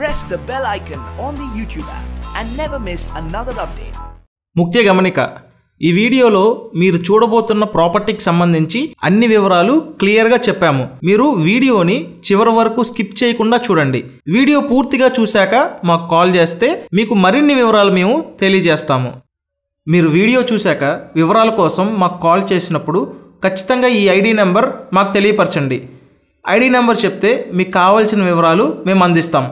press the bell icon on the YouTube app and never miss another update. ముఖ్య గమనిక ఈ వీడియోలో మీరు చూడబోతున్న ప్రాపర్టీకి సంబంధించి అన్ని వివరాలు క్లియర్గా చెప్పాము మీరు వీడియోని చివరి వరకు స్కిప్ చేయకుండా చూడండి వీడియో పూర్తిగా చూశాక మాకు కాల్ చేస్తే మీకు మరిన్ని వివరాలు మేము తెలియజేస్తాము మీరు వీడియో చూశాక వివరాల కోసం మాకు కాల్ చేసినప్పుడు ఖచ్చితంగా ఈ ఐడి నెంబర్ మాకు తెలియపరచండి ఐడి నెంబర్ చెప్తే మీకు కావాల్సిన వివరాలు మేము అందిస్తాం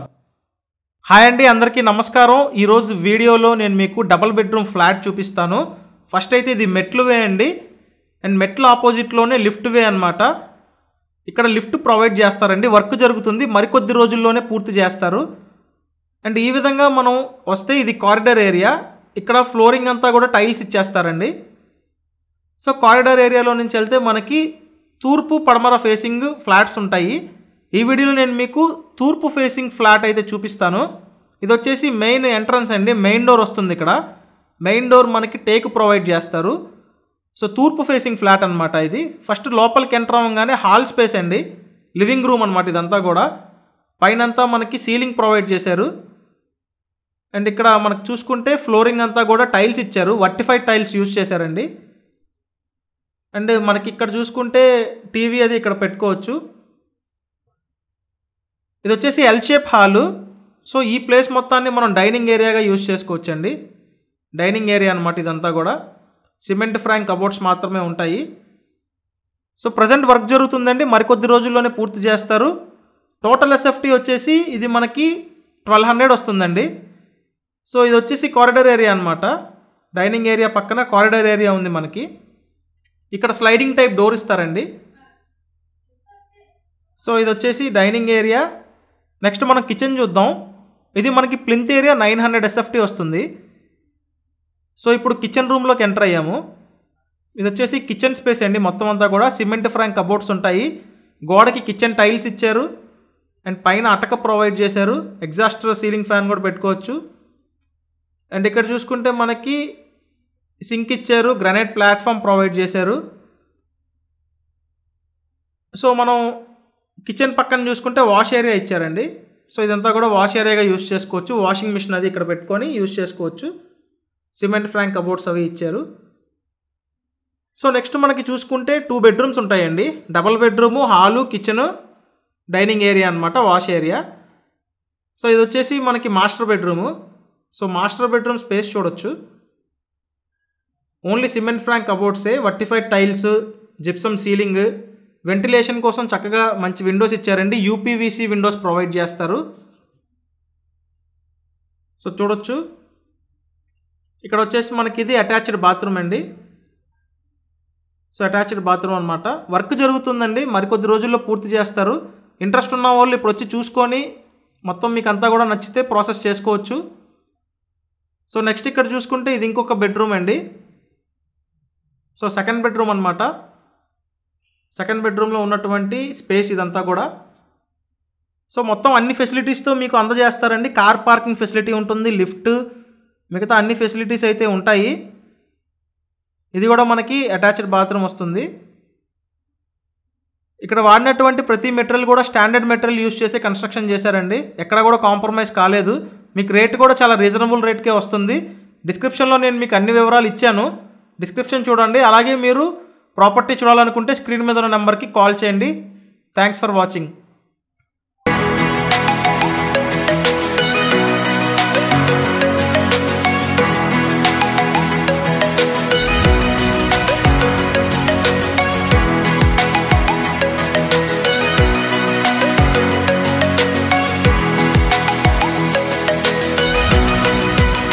హాయ్ అండి అందరికీ నమస్కారం ఈరోజు వీడియోలో నేను మీకు డబల్ బెడ్రూమ్ ఫ్లాట్ చూపిస్తాను ఫస్ట్ అయితే ఇది మెట్లు వే అండి అండ్ మెట్ల ఆపోజిట్లోనే లిఫ్ట్ వే అనమాట ఇక్కడ లిఫ్ట్ ప్రొవైడ్ చేస్తారండి వర్క్ జరుగుతుంది మరికొద్ది రోజుల్లోనే పూర్తి చేస్తారు అండ్ ఈ విధంగా మనం వస్తే ఇది కారిడర్ ఏరియా ఇక్కడ ఫ్లోరింగ్ అంతా కూడా టైల్స్ ఇచ్చేస్తారండి సో కారిడర్ ఏరియాలో నుంచి వెళ్తే మనకి తూర్పు పడమర ఫేసింగ్ ఫ్లాట్స్ ఉంటాయి ఈ వీడియోలో నేను మీకు తూర్పు ఫేసింగ్ ఫ్లాట్ అయితే చూపిస్తాను ఇది వచ్చేసి మెయిన్ ఎంట్రన్స్ అండి మెయిన్ డోర్ వస్తుంది ఇక్కడ మెయిన్ డోర్ మనకి టేక్ ప్రొవైడ్ చేస్తారు సో తూర్పు ఫేసింగ్ ఫ్లాట్ అనమాట ఇది ఫస్ట్ లోపలికి ఎంటర్ అవ్వగానే హాల్ స్పేస్ అండి లివింగ్ రూమ్ అనమాట ఇదంతా కూడా పైనంతా మనకి సీలింగ్ ప్రొవైడ్ చేశారు అండ్ ఇక్కడ మనకు చూసుకుంటే ఫ్లోరింగ్ అంతా కూడా టైల్స్ ఇచ్చారు వర్టిఫైడ్ టైల్స్ యూజ్ చేశారండి అండ్ మనకి ఇక్కడ చూసుకుంటే టీవీ అది ఇక్కడ పెట్టుకోవచ్చు ఇది వచ్చేసి ఎల్ షేప్ హాలు సో ఈ ప్లేస్ మొత్తాన్ని మనం డైనింగ్ ఏరియాగా యూజ్ చేసుకోవచ్చండి డైనింగ్ ఏరియా అనమాట ఇదంతా కూడా సిమెంట్ ఫ్రాంక్ కబోర్డ్స్ మాత్రమే ఉంటాయి సో ప్రజెంట్ వర్క్ జరుగుతుందండి మరికొద్ది రోజుల్లోనే పూర్తి చేస్తారు టోటల్ ఎస్ఎఫ్టీ వచ్చేసి ఇది మనకి ట్వెల్వ్ హండ్రెడ్ వస్తుందండి సో ఇది వచ్చేసి కారిడర్ ఏరియా అనమాట డైనింగ్ ఏరియా పక్కన కారిడర్ ఏరియా ఉంది మనకి ఇక్కడ స్లైడింగ్ టైప్ డోర్ ఇస్తారండి సో ఇది వచ్చేసి డైనింగ్ ఏరియా నెక్స్ట్ మనం కిచెన్ చూద్దాం ఇది మనకి plinth area nine hundred SFT వస్తుంది సో ఇప్పుడు కిచెన్ రూమ్లోకి ఎంటర్ అయ్యాము ఇది వచ్చేసి కిచెన్ స్పేస్ అండి మొత్తం అంతా కూడా సిమెంట్ ఫ్రాంక్ కబోర్డ్స్ ఉంటాయి గోడకి కిచెన్ టైల్స్ ఇచ్చారు అండ్ పైన అటక ప్రొవైడ్ చేశారు ఎగ్జాస్టర్ సీలింగ్ ఫ్యాన్ కూడా పెట్టుకోవచ్చు అండ్ ఇక్కడ చూసుకుంటే మనకి సింక్ ఇచ్చారు గ్రనైట్ ప్లాట్ఫామ్ ప్రొవైడ్ చేశారు సో మనం కిచెన్ పక్కన చూసుకుంటే వాష్ ఏరియా ఇచ్చారండి సో ఇదంతా కూడా వాష్ ఏరియాగా యూస్ చేసుకోవచ్చు వాషింగ్ మిషన్ అది ఇక్కడ పెట్టుకొని యూస్ చేసుకోవచ్చు సిమెంట్ ఫ్రాంక్ కబోర్డ్స్ అవి ఇచ్చారు సో నెక్స్ట్ మనకి చూసుకుంటే టూ బెడ్రూమ్స్ ఉంటాయండి double bedroom hall kitchen dining area అనమాట వాష్ ఏరియా సో ఇది వచ్చేసి మనకి master bedroom so master bedroom space చూడొచ్చు ఓన్లీ సిమెంట్ ఫ్రాంక్ కబోర్డ్సే vitrified tiles gypsum ceiling ventilation కోసం చక్కగా మంచి విండోస్ ఇచ్చారండి యూపీవీసీ విండోస్ ప్రొవైడ్ చేస్తారు సో చూడొచ్చు ఇక్కడ వచ్చేసి మనకి ఇది అటాచ్డ్ బాత్రూమ్ అండి సో అటాచ్డ్ బాత్రూమ్ అనమాట వర్క్ జరుగుతుందండి మరికొద్ది రోజుల్లో పూర్తి చేస్తారు ఇంట్రెస్ట్ ఉన్న వాళ్ళు ఇప్పుడు వచ్చి చూసుకొని మొత్తం మీకు అంతా కూడా నచ్చితే ప్రాసెస్ చేసుకోవచ్చు సో నెక్స్ట్ ఇక్కడ చూసుకుంటే ఇది ఇంకొక బెడ్రూమ్ అండి సో సెకండ్ బెడ్రూమ్ అనమాట సెకండ్ బెడ్రూమ్లో ఉన్నటువంటి స్పేస్ ఇదంతా కూడా సో మొత్తం అన్ని ఫెసిలిటీస్తో మీకు అందజేస్తారండి కార్ పార్కింగ్ ఫెసిలిటీ ఉంటుంది లిఫ్ట్ మిగతా అన్ని ఫెసిలిటీస్ అయితే ఉంటాయి ఇది కూడా మనకి అటాచ్డ్ బాత్రూమ్ వస్తుంది ఇక్కడ వాడినటువంటి ప్రతి మెటీరియల్ కూడా స్టాండర్డ్ మెటీరియల్ యూస్ చేసి కన్స్ట్రక్షన్ చేశారండి ఎక్కడ కూడా కాంప్రమైజ్ కాలేదు మీకు రేట్ కూడా చాలా రీజనబుల్ రేట్కే వస్తుంది డిస్క్రిప్షన్లో నేను మీకు అన్ని వివరాలు ఇచ్చాను డిస్క్రిప్షన్ చూడండి అలాగే మీరు ప్రాపర్టీ చూడాలనుకుంటే స్క్రీన్ మీద ఉన్న నెంబర్కి కాల్ చేయండి థ్యాంక్స్ ఫర్ వాచింగ్